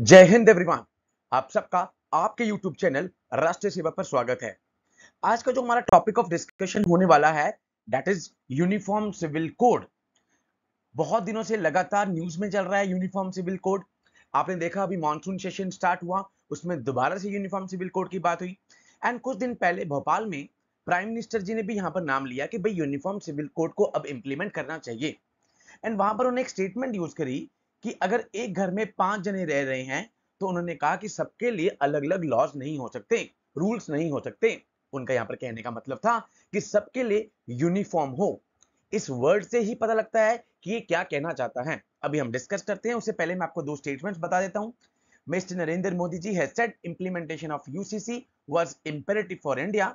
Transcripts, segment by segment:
जय हिंद एवरीवन आप सबका आपके YouTube चैनल राष्ट्रीय सेवा पर स्वागत है आज का जो हमारा टॉपिक ऑफ डिस्कशन होने वाला है that is uniform civil code बहुत दिनों से लगातार न्यूज में चल रहा है यूनिफॉर्म सिविल कोड आपने देखा अभी मानसून सेशन स्टार्ट हुआ उसमें दोबारा से यूनिफॉर्म सिविल कोड की बात हुई एंड कुछ दिन पहले भोपाल में प्राइम मिनिस्टर जी ने भी यहाँ पर नाम लिया कि भाई यूनिफॉर्म सिविल कोड को अब इम्प्लीमेंट करना चाहिए एंड वहां पर उन्होंने एक स्टेटमेंट यूज करी कि अगर एक घर में पांच जने रह रहे हैं तो उन्होंने कहा कि सबके लिए अलग अलग लॉज नहीं हो सकते रूल्स नहीं हो सकते उनका यहां पर कहने का मतलब था कि सबके लिए यूनिफॉर्म हो इस वर्ड से ही पता लगता है कि ये क्या कहना चाहता है अभी हम डिस्कस करते हैं उससे पहले मैं आपको दो स्टेटमेंट्स बता देता हूं Mister Narendra Modi ji has said implementation of UCC was imperative for India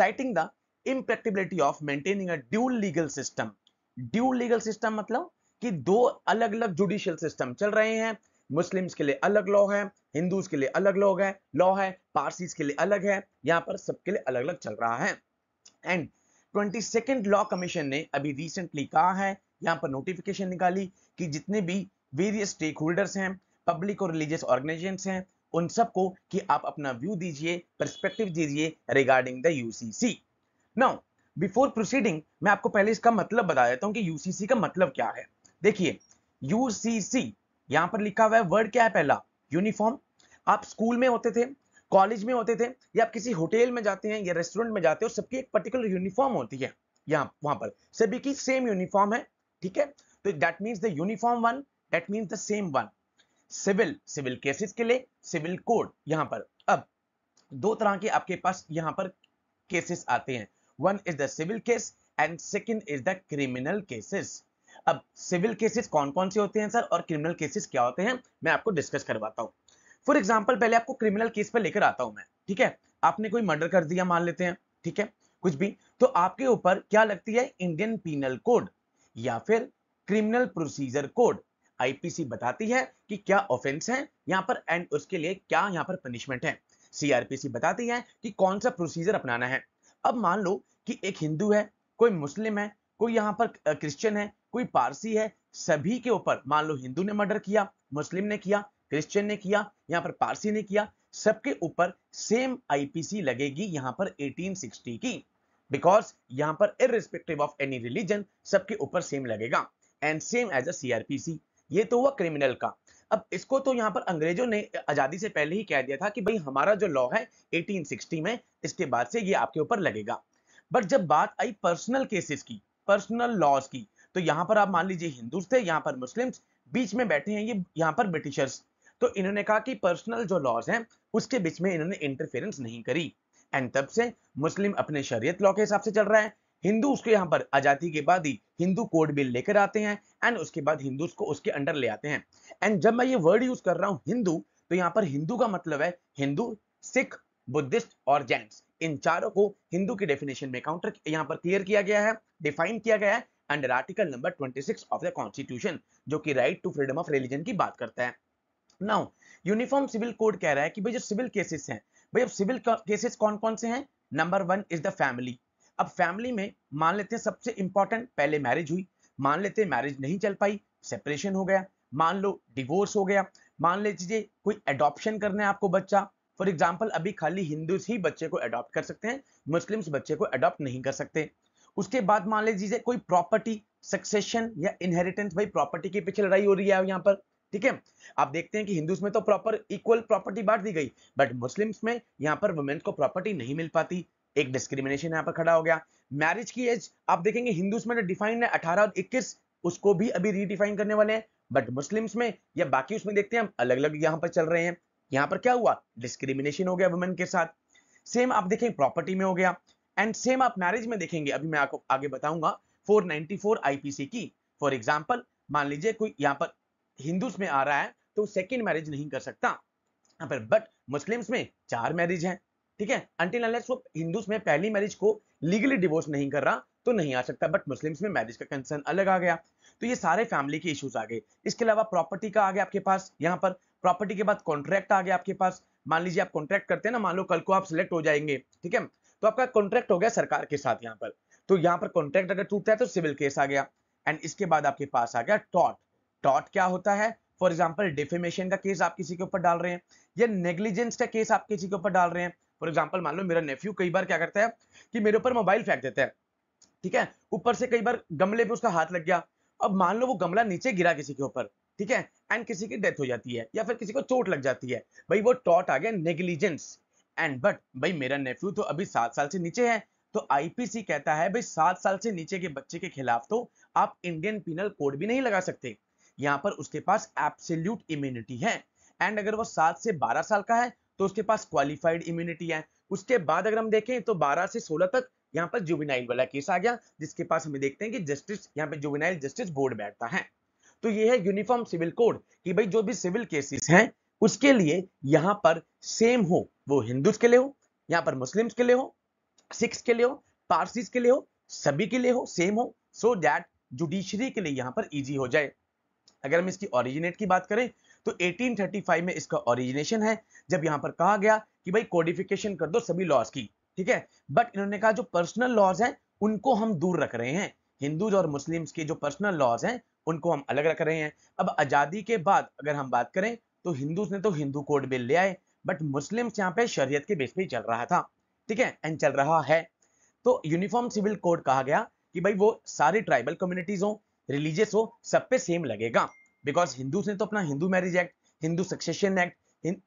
citing the impracticability of maintaining a dual legal system dual legal system मतलब कि दो अलग अलग जुडिशियल सिस्टम चल रहे हैं मुस्लिम्स के लिए अलग लॉ है हिंदूज के लिए अलग लॉ है लॉ है पारसीज के लिए अलग है यहाँ पर सबके लिए अलग अलग चल रहा है and twenty second law commission ने अभी रिसेंटली कहा है यहाँ पर नोटिफिकेशन निकाली कि जितने भी वेरियस स्टेक होल्डर्स हैं पब्लिक और रिलीजियस ऑर्गेनाइजेशन हैं उन सबको कि आप अपना व्यू दीजिए परस्पेक्टिव दीजिए regarding the UCC now before proceeding मैं आपको पहले इसका मतलब बता देता हूँ कि यूसीसी का मतलब क्या है देखिए यूसीसी यहां पर लिखा हुआ है वर्ड क्या है पहला यूनिफॉर्म आप स्कूल में होते थे कॉलेज में होते थे या आप किसी होटल में जाते हैं या रेस्टोरेंट में जाते हो सबकी एक पर्टिकुलर यूनिफॉर्म होती है यहाँ वहां पर सभी की सेम यूनिफॉर्म है ठीक है तो that means the uniform one that means the same one civil civil cases के लिए सिविल कोड यहाँ पर अब दो तरह के आपके पास यहाँ पर केसेस आते हैं one is the civil case and second is the criminal cases अब सिविल केसेस कौन कौन से होते हैं सर और क्रिमिनल केसेस क्या होते हैं मैं आपको डिस्कस करवाता हूँ फॉर एग्जाम्पल पहले आपको क्रिमिनल केस पर लेकर आता हूँ मैं ठीक है आपने कोई मर्डर कर दिया मान लेते हैं ठीक है कुछ भी तो आपके ऊपर क्या लगती है इंडियन पीनल कोड या फिर क्रिमिनल प्रोसीजर कोड आईपीसी बताती है कि क्या ऑफेंस है यहाँ पर एंड उसके लिए क्या यहाँ पर पनिशमेंट है सीआरपीसी बताती है कि कौन सा प्रोसीजर अपनाना है अब मान लो कि एक हिंदू है कोई मुस्लिम है कोई यहाँ पर क्रिश्चियन है कोई पारसी है सभी के ऊपर मान लो हिंदू ने मर्डर किया मुस्लिम ने किया क्रिश्चियन ने किया यहाँ पर पारसी ने किया सबके ऊपर सेम आईपीसी लगेगी यहाँ पर 1860 की बिकॉज यहाँ पर इरिस्पेक्टिव ऑफ एनी रिलीजन सबके ऊपर सेम लगेगा and same as a CrPC ये तो हुआ क्रिमिनल का अब इसको तो यहाँ पर अंग्रेजों ने आजादी से पहले ही कह दिया था कि भाई हमारा जो लॉ है 1860 में इसके बाद से ये आपके ऊपर लगेगा बट जब बात आई पर्सनल केसेस की पर्सनल लॉज की तो यहाँ पर आप मान लीजिए हिंदू थे यहाँ पर मुस्लिम बीच में बैठे हैं ये यहाँ पर ब्रिटिशर्स तो इन्होंने कहा कि पर्सनल जो लॉज हैं उसके बीच में इन्होंने इंटरफेरेंस नहीं करी एंड तब से मुस्लिम अपने शरीयत लॉ के हिसाब से चल रहा है हिंदू उसके यहाँ पर आजादी के बाद ही हिंदू कोड बिल लेकर आते हैं एंड उसके बाद हिंदू को उसके अंडर ले आते हैं एंड जब मैं ये वर्ड यूज कर रहा हूँ हिंदू तो यहाँ पर हिंदू का मतलब है हिंदू सिख बुद्धिस्ट और जैन इन चारों को हिंदू की डेफिनेशन में काउंटर यहाँ पर क्लियर किया गया है डिफाइन किया गया है under article number 26 of the constitution जो कि right to freedom of religion की बात करता है नाउ यूनिफॉर्म सिविल कोड कह रहा है कि भाई जो सिविल केसेस हैं भाई अब सिविल केसेस कौन कौन से हैं number one is the family अब फैमिली में मान लेते हैं सबसे इंपॉर्टेंट पहले मैरिज हुई मान लेते हैं मैरिज नहीं चल पाई सेपरेशन हो गया मान लो डिवोर्स हो गया मान लीजिए कोई एडॉप्शन करना है आपको बच्चा फॉर एग्जाम्पल अभी खाली हिंदूज ही बच्चे को अडॉप्ट कर सकते हैं मुस्लिम्स बच्चे को अडॉप्ट नहीं कर सकते उसके बाद मान लीजिए कोई प्रॉपर्टी सक्सेशन या इनहेरिटेंस भाई प्रॉपर्टी के पीछे लड़ाई हो रही है यहाँ पर ठीक है आप देखते हैं कि हिंदूज में तो प्रॉपर इक्वल प्रॉपर्टी बांट दी गई बट मुस्लिम्स में यहाँ पर वुमेन्स को प्रॉपर्टी नहीं मिल पाती एक डिस्क्रिमिनेशन यहाँ पर खड़ा हो गया मैरिज की एज आप देखेंगे हिंदूज में डिफाइन है अठारह और इक्कीस उसको भी अभी रीडिफाइन करने वाले हैं बट मुस्लिम्स में या बाकी उसमें देखते हैं हम अलग अलग यहाँ पर चल रहे हैं यहाँ पर क्या हुआ डिस्क्रिमिनेशन हो गया वुमेन के साथ सेम आप देखें प्रॉपर्टी में हो गया एंड सेम आप मैरिज में देखेंगे अभी मैं आपको आगे बताऊंगा 494 आईपीसी की फॉर एग्जांपल मान लीजिए कोई यहाँ पर हिंदूस में आ रहा है तो सेकेंड मैरिज नहीं कर सकता यहाँ पर बट मुस्लिम्स में चार मैरिज है ठीक है अंटिल अनलेस वो हिंदूस में पहली मैरिज को लीगली डिवोर्स नहीं कर रहा तो नहीं आ सकता बट मुस्लिम्स में मैरिज का कंसर्न अलग आ गया तो ये सारे फैमिली के इश्यूज आ गए इसके अलावा प्रॉपर्टी का आ गया आपके पास यहाँ पर प्रॉपर्टी के बाद कॉन्ट्रैक्ट आ गया आपके पास मान लीजिए आप कॉन्ट्रैक्ट करते हैं ना मान लो कल को आप सिलेक्ट हो जाएंगे ठीक है तो आपका कॉन्ट्रैक्ट हो गया सरकार के साथ यहाँ पर तो यहाँ पर कॉन्ट्रैक्ट अगर टूटता है तो सिविल केस आ गया एंड इसके बाद आपके पास आ गया टॉट टॉट क्या होता है फॉर एग्जाम्पल डिफेमेशन का केस आप किसी के ऊपर डाल रहे हैं या नेग्लिजेंस का केस आप किसी के ऊपर डाल रहे हैं फॉर एग्जाम्पल मान लो मेरा नेफ्यू कई बार क्या करता है कि मेरे ऊपर मोबाइल फेंक देता है ठीक है ऊपर से कई बार गमले पे उसका हाथ लग गया अब मान लो वो गमला नीचे गिरा किसी के ऊपर ठीक है एंड किसी की डेथ हो जाती है या फिर किसी को चोट लग जाती है भाई वो टॉट आ गया नेग्लिजेंस एंड बट भाई मेरा नेफ्यू तो अभी सात साल से नीचे है तो आईपीसी कहता है भाई सात साल से नीचे के बच्चे के खिलाफ तो आप इंडियन पिनल कोड भी नहीं लगा सकते यहाँ पर उसके पास एप्सल्यूट इम्यूनिटी है एंड अगर वो सात से बारह साल का है तो उसके पास क्वालिफाइड इम्यूनिटी है उसके बाद अगर हम देखें तो बारह से सोलह तक यहाँ पर जुबिनाइल वाला केस आ गया जिसके पास हमें देखते हैं कि जस्टिस यहाँ पे जुबिनाइल जस्टिस बोर्ड बैठता है तो ये है यूनिफॉर्म सिविल कोड कि भाई जो भी सिविल केसेस हैं उसके लिए यहां पर सेम हो वो हिंदू के लिए हो यहां पर मुस्लिम्स के लिए हो सिख्स के लिए हो पारसीज के लिए हो सभी के लिए हो सेम हो सो दैट जुडिशरी के लिए यहां पर इजी हो जाए अगर हम इसकी ओरिजिनेट की बात करें तो 1835 में इसका ओरिजिनेशन है जब यहां पर कहा गया कि भाई कोडिफिकेशन कर दो सभी लॉज की ठीक है बट इन्होंने कहा जो पर्सनल लॉज है उनको हम दूर रख रहे हैं हिंदूज और मुस्लिम्स के जो पर्सनल लॉज हैं उनको हम अलग रख रहे हैं अब आज़ादी के बाद अगर हम बात करें तो हिंदू ने तो हिंदू कोड बिल ले आए बट मुस्लिम यहाँ पे शरीयत के बेस पे चल रहा था ठीक है एंड चल रहा है तो यूनिफॉर्म सिविल कोड कहा गया कि भाई वो सारी ट्राइबल कम्युनिटीज हो रिलीजियस हो सब पे सेम लगेगा बिकॉज हिंदू ने तो अपना Hindu marriage act Hindu succession act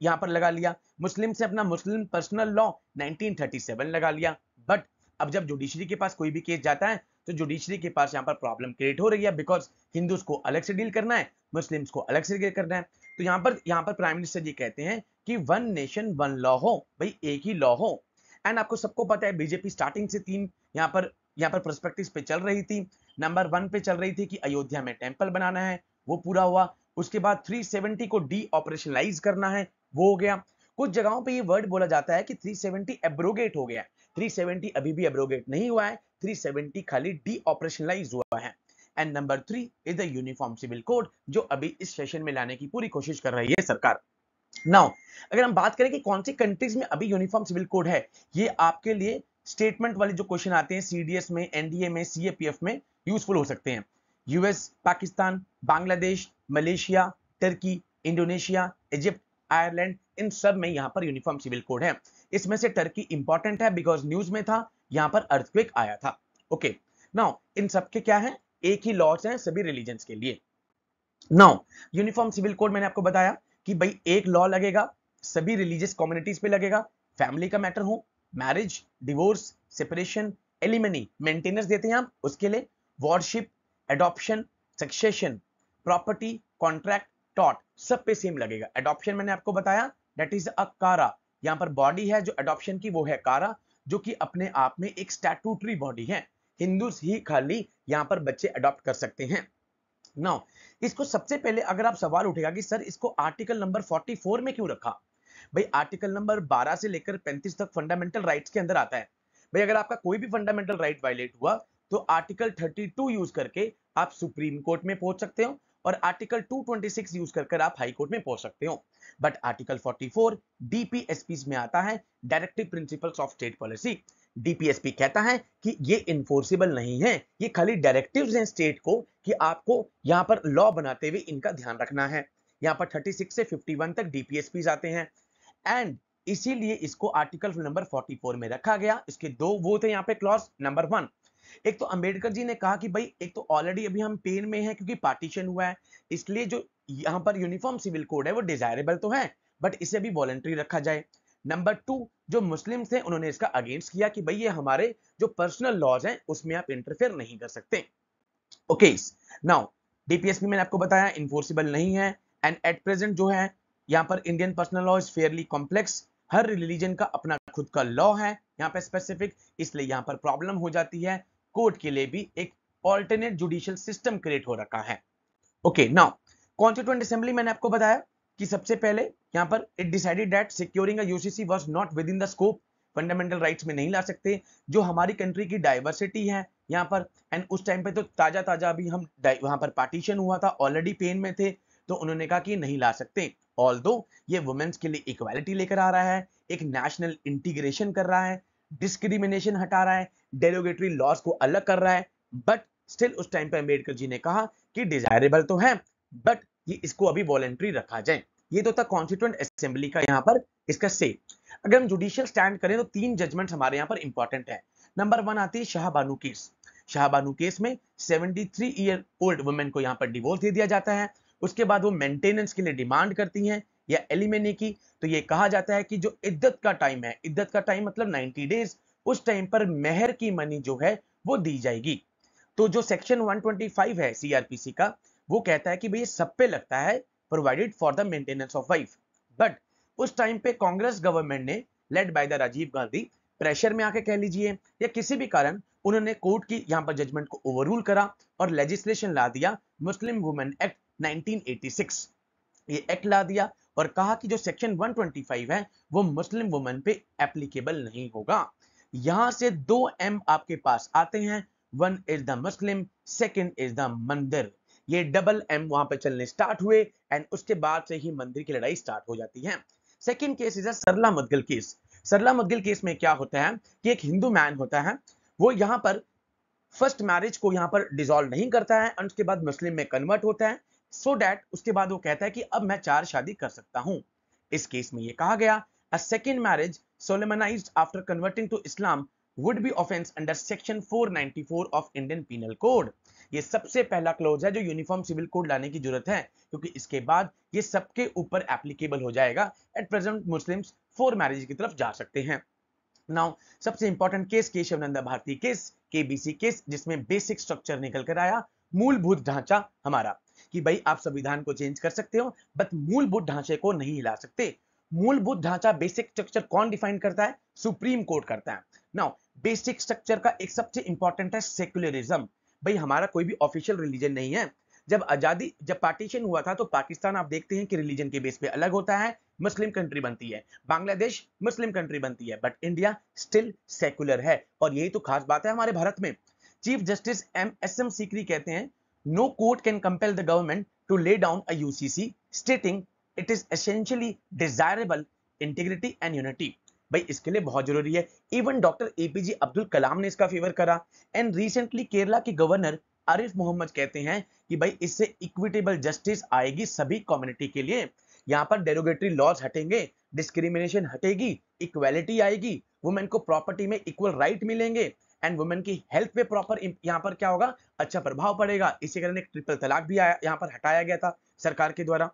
यहाँ पर लगा लिया मुस्लिम से अपना मुस्लिम पर्सनल लॉ 1937 लगा लिया बट अब जब जुडिशरी के पास कोई भी केस जाता है तो जुडिशरी के पास यहाँ पर प्रॉब्लम क्रिएट हो रही है बिकॉज हिंदूज को अलग से डील करना है मुस्लिम्स को अलग से डील करना है तो यहाँ पर यहाँ पर प्राइम मिनिस्टर जी कहते हैं कि वन नेशन वन लॉ हो भाई एक ही लॉ हो एंड आपको सबको पता है बीजेपी स्टार्टिंग से तीन यहाँ पर यहाँ पर प्रोस्पेक्टिव पे चल रही थी नंबर वन पे चल रही थी कि अयोध्या में टेम्पल बनाना है वो पूरा हुआ उसके बाद 370 को डी ऑपरेशनलाइज करना है वो हो गया कुछ जगहों पे ये वर्ड बोला जाता है कि 370 एब्रोगेट हो गया 370 अभी भी एब्रोगेट नहीं हुआ है 370 खाली डी ऑपरेशनलाइज हुआ है and number three is the uniform civil code जो अभी इस सेशन में लाने की पूरी कोशिश कर रही है सरकार नाउ अगर हम बात करें कि कौन सी कंट्रीज में अभी यूनिफॉर्म सिविल कोड है ये आपके लिए स्टेटमेंट वाले जो क्वेश्चन आते हैं सीडीएस में एनडीए में सीएपीएफ में यूजफुल हो सकते हैं US Pakistan Bangladesh Malaysia Turkey Indonesia Egypt Ireland इन सब में यहाँ पर यूनिफॉर्म सिविल कोड है इसमें से टर्की इंपॉर्टेंट है बिकॉज न्यूज में था यहां पर अर्थक्विक आया था ओके नाउ इन सबके क्या है एक ही लॉज है सभी रिलीजन के लिए नाउ यूनिफॉर्म सिविल कोड मैंने आपको बताया कि भाई एक लॉ लगेगा सभी रिलीजियस कम्युनिटीज पे लगेगा फैमिली का मैटर हो marriage divorce separation alimony maintenance देते हैं आप उसके लिए worship adoption succession property contract टॉट सब पे सेम लगेगा एडॉप्शन मैंने आपको बताया डेट इज अ कारा यहाँ पर बॉडी है जो अडोप्शन की वो है कारा जो कि अपने आप में एक स्टैटूटरी बॉडी है हिंदू ही खाली यहाँ पर बच्चे अडॉप्ट कर सकते हैं नाउ इसको सबसे पहले अगर आप सवाल उठेगा कि सर इसको आर्टिकल नंबर 44 में क्यों रखा भाई आर्टिकल नंबर 12 से लेकर 35 तक फंडामेंटल राइट्स के अंदर आता है भाई अगर आपका कोई भी फंडामेंटल राइट वायलेट हुआ तो आर्टिकल 32 यूज करके आप सुप्रीम कोर्ट में पहुंच सकते हो और आर्टिकल 226 यूज कर आप हाई कोर्ट में पहुंच सकते हो बट आर्टिकल 44 डीपीएसपी में आता है directive principles of state policy DPSP कहता है कि ये इन्फोर्सिबल नहीं है ये खाली डायरेक्टिव्स हैं स्टेट को कि आपको यहाँ पर लॉ बनाते हुए इनका ध्यान रखना है यहाँ पर 36 से 51 तक डीपीएसपी आते हैं एंड इसीलिए इसको आर्टिकल नंबर 44 में रखा गया इसके दो वो थे यहाँ पे क्लॉज नंबर वन एक तो अंबेडकर जी ने कहा कि भाई एक तो ऑलरेडी अभी हम पेन में हैं क्योंकि पार्टीशन हुआ है इसलिए जो यहाँ पर यूनिफॉर्म सिविल कोड है वो डिजायरेबल तो है बट इसे भी वॉलेंट्री रखा जाए नंबर टू जो मुस्लिम हैं उन्होंने इसका अगेंस्ट किया कि भाई ये हमारे जो पर्सनल लॉज हैं उसमें आप इंटरफेयर नहीं कर सकते ओके नाउ डीपीएसपी मैंने आपको बताया इन्फोर्सिबल नहीं है एंड एट प्रेजेंट जो है यहाँ पर Indian personal law is fairly complex हर रिलीजन का अपना खुद का लॉ है यहाँ पे स्पेसिफिक इसलिए यहाँ पर प्रॉब्लम हो जाती है कोर्ट के लिए भी एक ऑल्टरनेट जुडिशियल सिस्टम क्रिएट हो रखा है ओके नाउ कॉन्स्टिट्यूंट असेंबली मैंने आपको बताया कि सबसे पहले यहां पर it decided that securing UCC was not within the scope fundamental rights में नहीं ला सकते जो हमारी कंट्री की डाइवर्सिटी है यहाँ पर एंड उस टाइम पे तो ताजा ताजा अभी हम वहां पर पार्टीशन हुआ था ऑलरेडी पेन में थे तो उन्होंने कहा कि नहीं ला सकते ऑल दो ये वुमेन्स के लिए इक्वालिटी लेकर आ रहा है एक नेशनल इंटीग्रेशन कर रहा है डिस्क्रिमिनेशन हटा रहा है डेरोगेटरी लॉस को अलग कर रहा है बट स्टिल उस टाइम पे अम्बेडकर जी ने कहा कि डिजायरेबल तो है बट ये इसको अभी वॉलेंट्री रखा जाए ये तो था कॉन्स्टिट्यूंट असेंबली का यहाँ पर इसका से अगर हम जुडिशियल स्टैंड करें तो तीन जजमेंट हमारे यहाँ पर इंपॉर्टेंट है नंबर वन आती है शाहबानू केस शाहबानू केस में 73 ईयर ओल्ड वुमेन को यहाँ पर डिवोर्स दे दिया जाता है उसके बाद वो मेंटेनेंस के लिए डिमांड करती हैं या एलिमेनी की तो ये कहा जाता है कि जो इद्दत का टाइम है इद्दत का टाइम मतलब 90 डेज उस टाइम पर मेहर की मनी जो है वो दी जाएगी तो जो सेक्शन 125 है सीआरपीसी का वो कहता है कि भाई सब पे लगता है provided for the maintenance of wife but उस टाइम पे कांग्रेस गवर्नमेंट ने led by the Rajiv Gandhi pressure में आके कह लीजिए या किसी भी कारण उन्होंने कोर्ट की यहाँ पर जजमेंट को ओवररूल करा और लेजिस्लेशन ला दिया मुस्लिम वुमेन एक्ट 1986 ये एक्ट ला दिया और कहा कि जो सेक्शन 125 है वो मुस्लिम वुमेन पे एप्लीकेबल नहीं होगा यहां से दो एम आपके पास आते हैं one is the Muslim second is the मंदिर ये डबल एम वहां पे चलने स्टार्ट हुए एंड उसके बाद से ही मंदिर की लड़ाई स्टार्ट हो जाती है second case is a Sarla Mudgal case Sarla Mudgal case में क्या होता है कि एक हिंदू मैन होता है वो यहाँ पर फर्स्ट मैरिज को यहाँ पर डिजोल्व नहीं करता है एंड उसके बाद मुस्लिम में कन्वर्ट होता है सो so डैट उसके बाद वो कहता है कि अब मैं चार शादी कर सकता हूँ इस केस में ये कहा गया a second marriage solemnized after converting to Islam would be offence under Section 494 of Indian Penal Code. ये सबसे पहला क्लोज है जो यूनिफॉर्म सिविल कोड लाने की जरूरत है क्योंकि इसके बाद ये सबके ऊपर एप्लीकेबल हो जाएगा at present Muslims four marriage की तरफ जा सकते हैं नाउ सबसे इंपॉर्टेंट केस के Kesavananda Bharati case KBC case जिसमें बेसिक स्ट्रक्चर निकल कर आया मूलभूत ढांचा हमारा कि भाई आप संविधान को चेंज कर सकते हो बट मूलभूत ढांचे को नहीं हिला सकते मूलभूत ढांचा बेसिक स्ट्रक्चर कौन डिफाइन करता है सुप्रीम कोर्ट करता है नाउ बेसिक स्ट्रक्चर का एक सबसे इंपॉर्टेंट है सेक्युलरिज्म भाई हमारा कोई भी ऑफिशियल रिलीजन नहीं है जब आजादी जब पार्टीशन हुआ था तो पाकिस्तान आप देखते हैं कि रिलीजन के बेस पे अलग होता है मुस्लिम कंट्री बनती है बांग्लादेश मुस्लिम कंट्री बनती है बट इंडिया स्टिल सेक्युलर है और यही तो खास बात है हमारे भारत में chief justice M S M Sikri कहते हैं no court can compel the government to lay down a UCC stating it is essentially desirable integrity and unity भाई इसके लिए बहुत जरूरी है even doctor APJ Abdul Kalam ने इसका फेवर करा एंड रिसेंटली केरला के गवर्नर आरिफ मोहम्मद कहते हैं कि भाई इससे इक्विटेबल जस्टिस आएगी सभी कम्युनिटी के लिए यहाँ पर डेरोगेटरी लॉज हटेंगे डिस्क्रिमिनेशन हटेगी इक्वेलिटी आएगी वुमेन को प्रॉपर्टी में इक्वल राइट मिलेंगे एंड वुमेन की हेल्थ पे प्रॉपर यहाँ पर क्या होगा अच्छा प्रभाव पड़ेगा इसी कारण एक ट्रिपल तलाक भी यहाँ पर हटाया गया था सरकार के द्वारा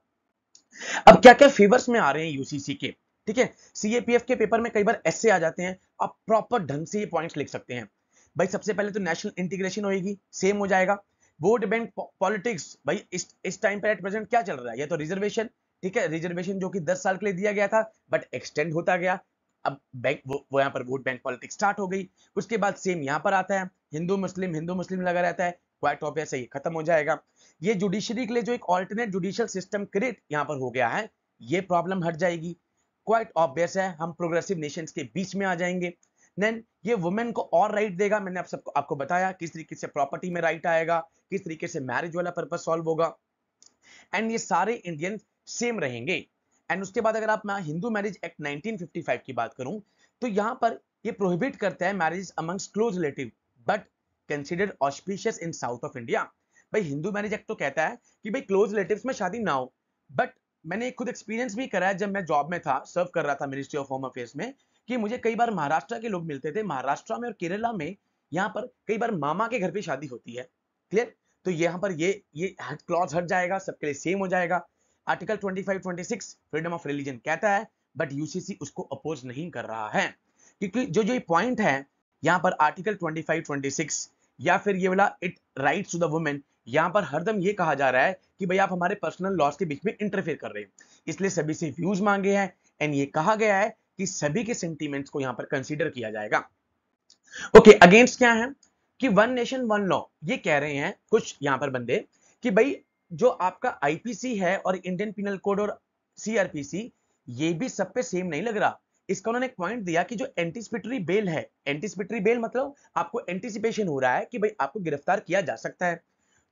अब क्या क्या फेवर्स में आ रहे हैं यूसीसी के ठीक है सीएपीएफ के पेपर में कई बार ऐसे आ जाते हैं आप प्रॉपर ढंग से ये पॉइंट्स लिख सकते हैं भाई सबसे पहले तो नेशनल इंटीग्रेशन होगी सेम हो जाएगा वोट बैंक पॉलिटिक्स भाई इस टाइम पर एट प्रेजेंट क्या चल रहा है यह तो रिजर्वेशन ठीक है रिजर्वेशन जो कि 10 साल के लिए दिया गया था बट एक्सटेंड होता गया अब बैंक वो, वो यहाँ पर वोट बैंक पॉलिटिक्स स्टार्ट हो गई उसके बाद सेम यहाँ पर आता है हिंदू मुस्लिम हिंदू मुस्लिम लगा रहता है क्वाइट ऑफ ऐसे ही खत्म हो जाएगा ये जुडिशरी के लिए जो एक ऑल्टरनेट जुडिशियल सिस्टम क्रिएट यहाँ पर हो गया है ये प्रॉब्लम हट जाएगी क्वाइट ऑब्वियस है हम प्रोग्रेसिव नेशन के बीच में आ जाएंगे देन ये वुमेन को और राइट देगा मैंने आप सबको आपको बताया किस तरीके से प्रॉपर्टी में राइट आएगा किस तरीके से मैरिज वाला पर्पज सॉल्व होगा एंड ये सारे इंडियन सेम रहेंगे एंड उसके बाद अगर आप मैं हिंदू मैरिज एक्ट 1955 की बात करूं तो यहाँ पर ये प्रोहिबिट करता है marriage amongst close relative but consider auspicious in south of India भाई हिंदू मैरिज एक्ट तो कहता है कि भाई क्लोज रिलेटिव में शादी ना हो बट मैंने एक खुद एक्सपीरियंस भी करा है जब मैं जॉब में था सर्व कर रहा था मिनिस्ट्री ऑफ होम अफेयर्स में कि मुझे कई बार महाराष्ट्र के लोग मिलते थे महाराष्ट्र में और केरला में यहाँ पर कई बार मामा के घर पे शादी होती है क्लियर तो यहाँ पर ये ये क्लॉज हट जाएगा सबके लिए सेम हो जाएगा आर्टिकल 25 26 फ्रीडम ऑफ रिलीजन कहता है बट यूसीसी उसको अपोज नहीं कर रहा है क्योंकि जो जो पॉइंट है यहाँ पर आर्टिकल 25 26 या फिर ये वाला it right to the women यहाँ पर हरदम ये कहा जा रहा है कि भाई आप हमारे पर्सनल लॉस के बीच में इंटरफेयर कर रहे हैं इसलिए सभी से व्यूज मांगे हैं एंड ये कहा गया है कि सभी के सेंटीमेंट्स को यहाँ पर कंसिडर किया जाएगा ओके okay, अगेंस्ट क्या है कि वन नेशन वन लॉ ये कह रहे हैं कुछ यहाँ पर बंदे कि भाई जो आपका आईपीसी है और इंडियन पिनल कोड और सीआरपीसी ये भी सब पे सेम नहीं लग रहा इसका उन्होंने पॉइंट दिया कि जो एंटीसिपेटरी बेल है एंटीसिपेटरी बेल मतलब आपको एंटीसिपेशन हो रहा है कि भाई आपको गिरफ्तार किया जा सकता है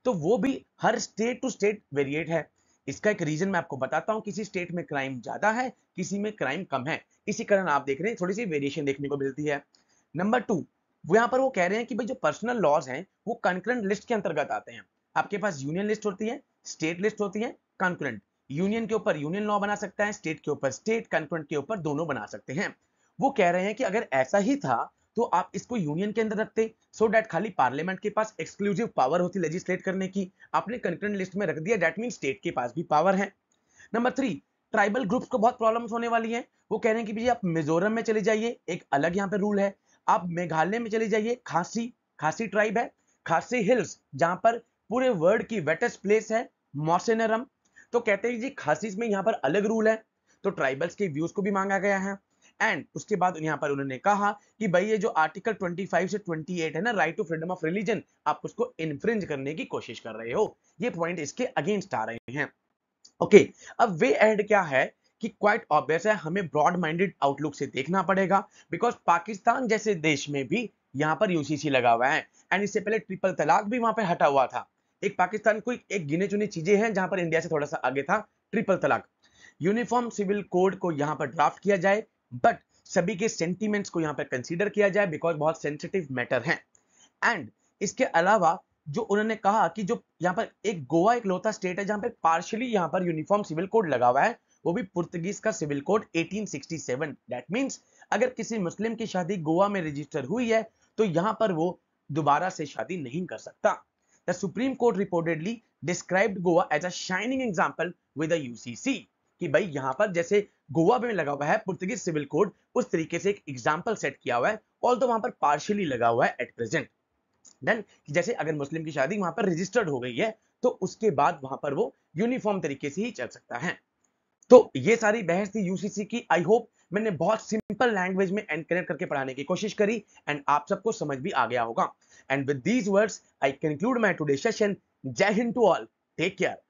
तो वो भी हर स्टेट टू स्टेट वेरिएट है इसका एक रीजन मैं आपको बताता हूँ किसी स्टेट में क्राइम ज्यादा है किसी में क्राइम कम है इसी कारण आप देख रहे हैं थोड़ी सी वेरिएशन देखने को मिलती है नंबर टू यहाँ पर वो कह रहे हैं कि भाई जो पर्सनल लॉज हैं वो कंक्रेंट लिस्ट के अंतर्गत आते हैं आपके पास यूनियन लिस्ट होती है स्टेट लिस्ट होती है कंक्रेंट यूनियन के ऊपर यूनियन लॉ बना सकता है स्टेट के ऊपर स्टेट कंक्रेंट के ऊपर दोनों बना सकते हैं वो कह रहे हैं कि अगर ऐसा ही था तो आप इसको यूनियन के अंदर रखते सो so डैट खाली पार्लियामेंट के पास एक्सक्लूसिव पावर होती लेजिस्लेट करने की आपने कंक्रेंट लिस्ट में रख दिया डैट मीन स्टेट के पास भी पावर है नंबर थ्री ट्राइबल ग्रुप्स को बहुत प्रॉब्लम्स होने वाली हैं वो कह रहे हैं कि भैया आप मिजोरम में चले जाइए एक अलग यहाँ पे रूल है आप मेघालय में चले जाइए खासी खासी ट्राइब है खासी हिल्स जहाँ पर पूरे वर्ल्ड की वेटेस्ट प्लेस है मौसेनरम तो कहते हैं जी खासी में यहाँ पर अलग रूल है तो ट्राइबल्स के व्यूज को भी मांगा गया है एंड उसके बाद यहाँ पर उन्होंने कहा कि भाई ये जो आर्टिकल 25 से 28 है ना right to freedom of religion आप उसको इन्फ्रिंज करने की कोशिश कर रहे हो ये पॉइंट इसके अगेंस्ट आ रहे हैं ओके okay, अब वे एड क्या है कि क्वाइट ऑब्वियस है हमें ब्रॉड माइंडेड आउटलुक से देखना पड़ेगा बिकॉज पाकिस्तान जैसे देश में भी यहाँ पर यूसीसी लगा हुआ है एंड इससे पहले ट्रिपल तलाक भी वहां पर हटा हुआ था एक पाकिस्तान को एक गिने चुनी चीजें हैं जहां पर इंडिया से थोड़ा सा आगे था ट्रिपल तलाक यूनिफॉर्म सिविल कोड को यहाँ पर ड्राफ्ट किया जाए बट सभी के सेंटीमेंट्स को यहाँ पर कंसीडर किया जाए बिकॉज बहुत सेंसिटिव मैटर है एंड इसके अलावा जो उन्होंने कहा कि जो यहाँ पर एक गोवा एक लोता स्टेट है जहां पर पार्शली यहाँ पर यूनिफॉर्म सिविल कोड लगा हुआ है वो भी पुर्तगीज का सिविल कोड 1867 दैट मींस अगर किसी मुस्लिम की शादी गोवा में रजिस्टर हुई है तो यहाँ पर वो दोबारा से शादी नहीं कर सकता the supreme court reportedly describe Goa as a shining example with UCC कि भाई यहाँ पर जैसे गोवा में लगा हुआ है पुर्तगीज सिविल कोड उस तरीके से एक एग्जाम्पल सेट किया हुआ है ऑल तो वहां पर पार्शियली लगा हुआ है एट प्रेजेंट देन जैसे अगर मुस्लिम की शादी वहां पर रजिस्टर्ड हो गई है तो उसके बाद वहां पर वो यूनिफॉर्म तरीके से ही चल सकता है तो ये सारी बहस थी यूसीसी की आई होप मैंने बहुत सिंपल लैंग्वेज में एनकरेज करके पढ़ाने की कोशिश करी एंड आप सबको समझ भी आ गया होगा and with these words I conclude my today session Jai Hind to all take care